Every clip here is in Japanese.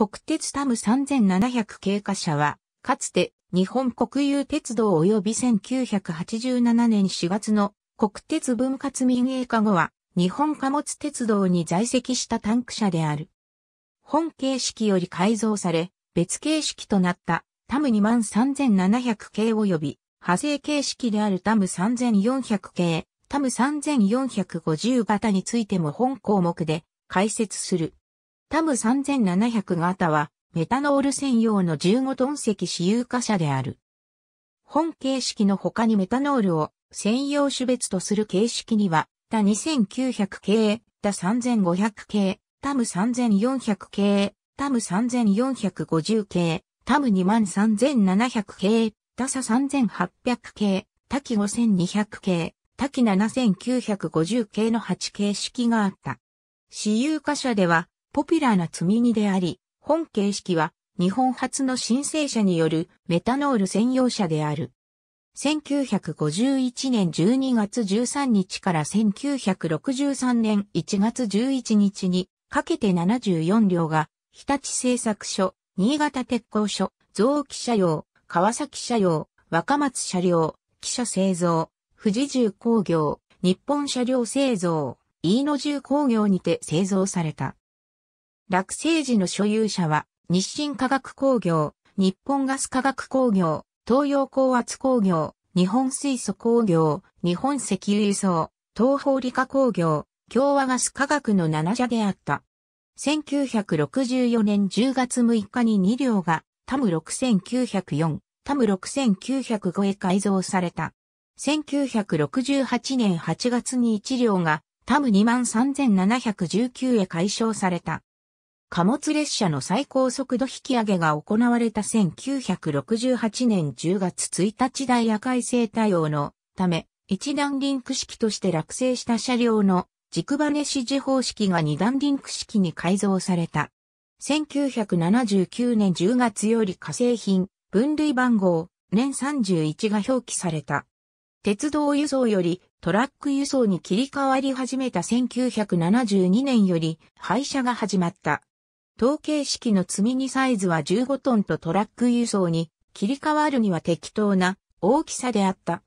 国鉄タム3700経過車は、かつて日本国有鉄道及び1987年4月の国鉄分割民営化後は日本貨物鉄道に在籍したタンク車である。本形式より改造され、別形式となったタム23700系及び派生形式であるタム3400系、タム3450型についても本項目で解説する。タム3700型は、メタノール専用の15トン積私有化車である。本形式の他にメタノールを専用種別とする形式には、タ2900系、タ3500系、タム3400系、タム3450系、タム23700系、タサ3800系、タキ5200系、タキ7950系の8形式があった。私有化車では、ポピュラーな積み荷であり、本形式は日本初の申請者によるメタノール専用車である。1951年12月13日から1963年1月11日にかけて74両が日立製作所、新潟鉄工所、造機車用、川崎車用、若松車両、汽車製造、富士重工業、日本車両製造、飯野重工業にて製造された。落成時の所有者は、日清化学工業、日本ガス化学工業、東洋高圧工業、日本水素工業、日本石油輸送、東方理科工業、共和ガス化学の7社であった。1964年10月6日に2両が、タム6904、タム6905へ改造された。1968年8月に1両が、タム23719へ解消された。貨物列車の最高速度引き上げが行われた1968年10月1日大ヤ改正対応のため、一段リンク式として落成した車両の軸バネ支持方式が二段リンク式に改造された。1979年10月より化成品、分類番号、年31が表記された。鉄道輸送よりトラック輸送に切り替わり始めた1972年より廃車が始まった。統計式の積み荷サイズは15トンとトラック輸送に切り替わるには適当な大きさであった。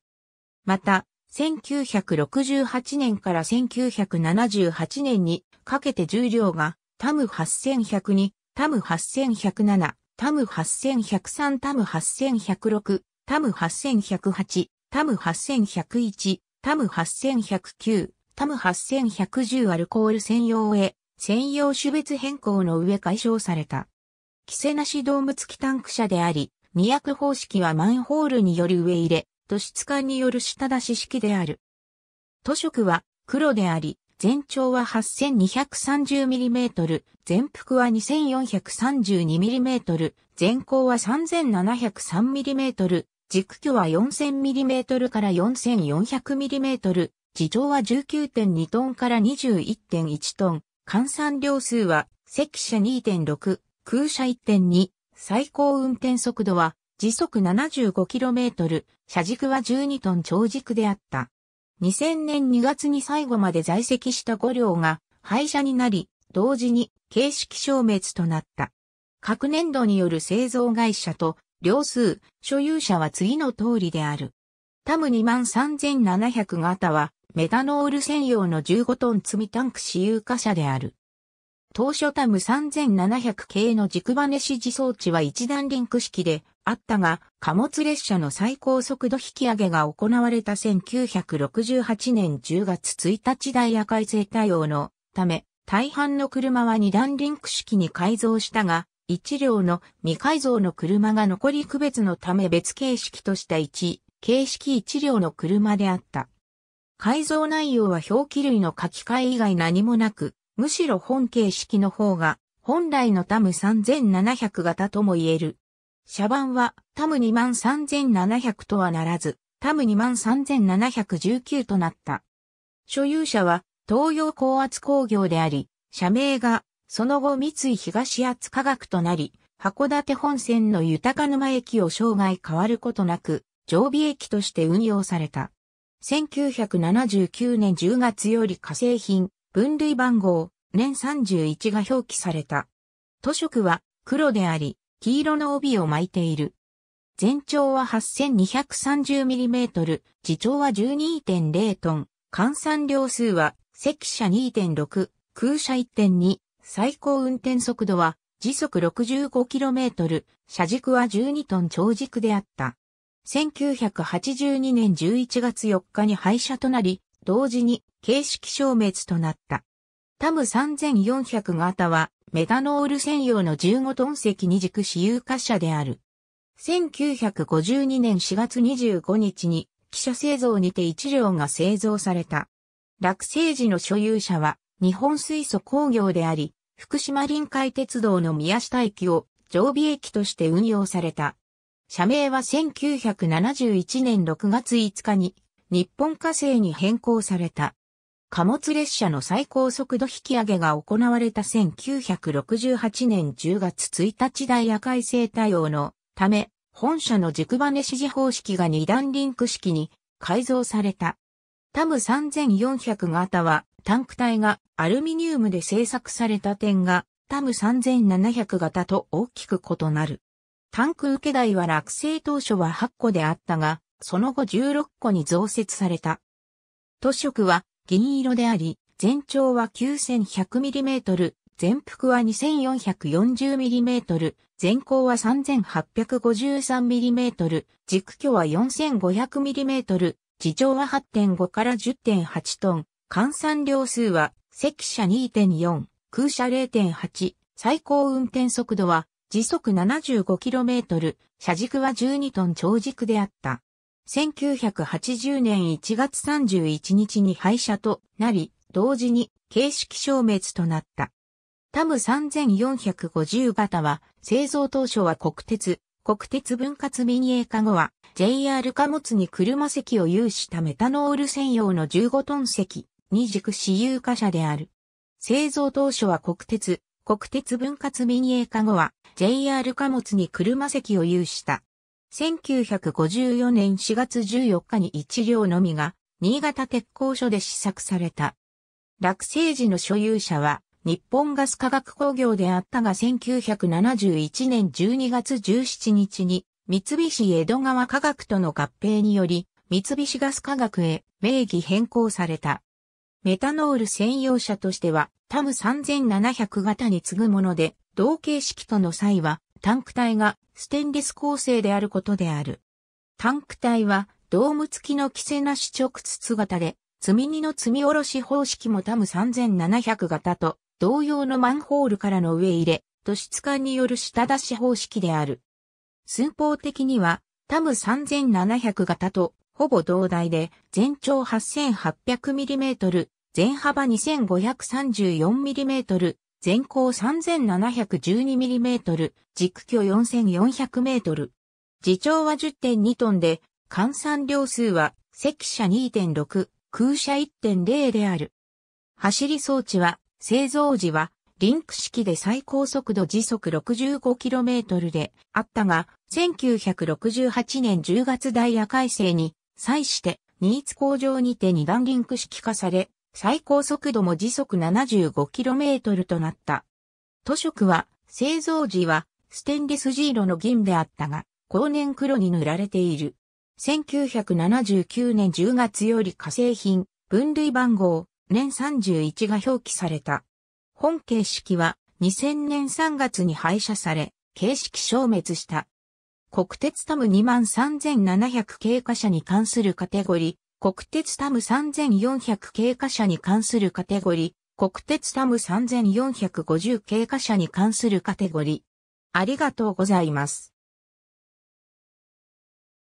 また、1968年から1978年にかけて重量がタム8102、タム8107、タム8103、タム8106、タム8108、タム8101、タム8109、タム8110アルコール専用へ専用種別変更の上解消された。規制なし動物機タンク車であり、二役方式はマンホールによる上入れ、都市質感による下出し式である。都色は黒であり、全長は 8230mm、全幅は 2432mm、全高は 3703mm、軸距は 4000mm から 4400mm、自重は19.2トンから21.1トン、換算量数は、赤車2.6、空車1.2、最高運転速度は、時速 75km、車軸は12トン超軸であった。2000年2月に最後まで在籍した5両が廃車になり、同時に形式消滅となった。各年度による製造会社と両数、所有者は次の通りである。タム23700型はメタノール専用の15トン積みタンク私有化車である。当初タム3700系の軸バネ指示装置は一段リンク式であったが、貨物列車の最高速度引き上げが行われた1968年10月1日ダイヤ改正対応のため、大半の車は二段リンク式に改造したが、一両の未改造の車が残り区別のため別形式とした一形式一両の車であった。改造内容は表記類の書き換え以外何もなく、むしろ本形式の方が、本来のタム3700型とも言える。車番はタム23700とはならず、タム23719となった。所有者は東洋高圧工業であり、社名がその後三井東圧科学となり、函館本線の豊沼駅を生涯変わることなく、常備駅として運用された。1979年10月より化成品、分類番号、年31が表記された。塗色は黒であり、黄色の帯を巻いている。全長は 8230mm、自長は12.0トン、換算量数は積車2.6、空車1.2、最高運転速度は時速 65km、車軸は12トン長軸であった。1982年11月4日に廃車となり、同時に形式消滅となった。タム3400型はメタノール専用の15トン積二軸私有貨車である。1952年4月25日に汽車製造にて1両が製造された。落成時の所有者は日本水素工業であり、福島臨海鉄道の宮下駅を常備駅として運用された。社名は1971年6月5日に日本火星に変更された。貨物列車の最高速度引き上げが行われた1968年10月1日大夜会生対応のため、本社の軸バネ指示方式が2段リンク式に改造された。タム3400型はタンク体がアルミニウムで製作された点がタム3700型と大きく異なる。タンク受け台は落成当初は8個であったが、その後16個に増設された。塗色は銀色であり、全長は 9100mm、全幅は 2440mm、全高は 3853mm、軸距は 4500mm、地上は8.5から10.8トン、換算量数は、積車2.4、空車0.8、最高運転速度は時速 75km、車軸は12トン長軸であった。1980年1月31日に廃車となり、同時に形式消滅となった。タム3450型は、製造当初は国鉄、国鉄分割民営化後は、JR 貨物に車席を有したメタノール専用の15トン席、二軸私有貨車である。製造当初は国鉄、国鉄分割民営化後は JR 貨物に車席を有した。1954年4月14日に一両のみが新潟鉄工所で試作された。落成時の所有者は日本ガス化学工業であったが1971年12月17日に三菱江戸川化学との合併により三菱ガス化学へ名義変更された。メタノール専用車としては、タム3700型に次ぐもので、同型式との際は、タンク体がステンレス構成であることである。タンク体は、ドーム付きの規制なし直筒型で、積み荷の積み下ろし方式もタム3700型と、同様のマンホールからの上入れ、と質感による下出し方式である。寸法的には、タム3700型とほぼ同大で、全長 8800mm、全幅 2534mm、全高 3712mm、軸距 4400m。自長は10.2トンで、換算量数は、赤車2.6、空車1.0である。走り装置は、製造時は、リンク式で最高速度時速 65km であったが、1968年10月ダイヤ改正に際して、ーツ工場にて二段リンク式化され、最高速度も時速 75km となった。塗色は、製造時は、ステンレスジーロの銀であったが、後年黒に塗られている。1979年10月より化成品、分類番号、年31が表記された。本形式は2000年3月に廃車され、形式消滅した。国鉄タム23700経過者に関するカテゴリー、国鉄タム3400経過者に関するカテゴリー、国鉄タム3450経過者に関するカテゴリー。ありがとうございます。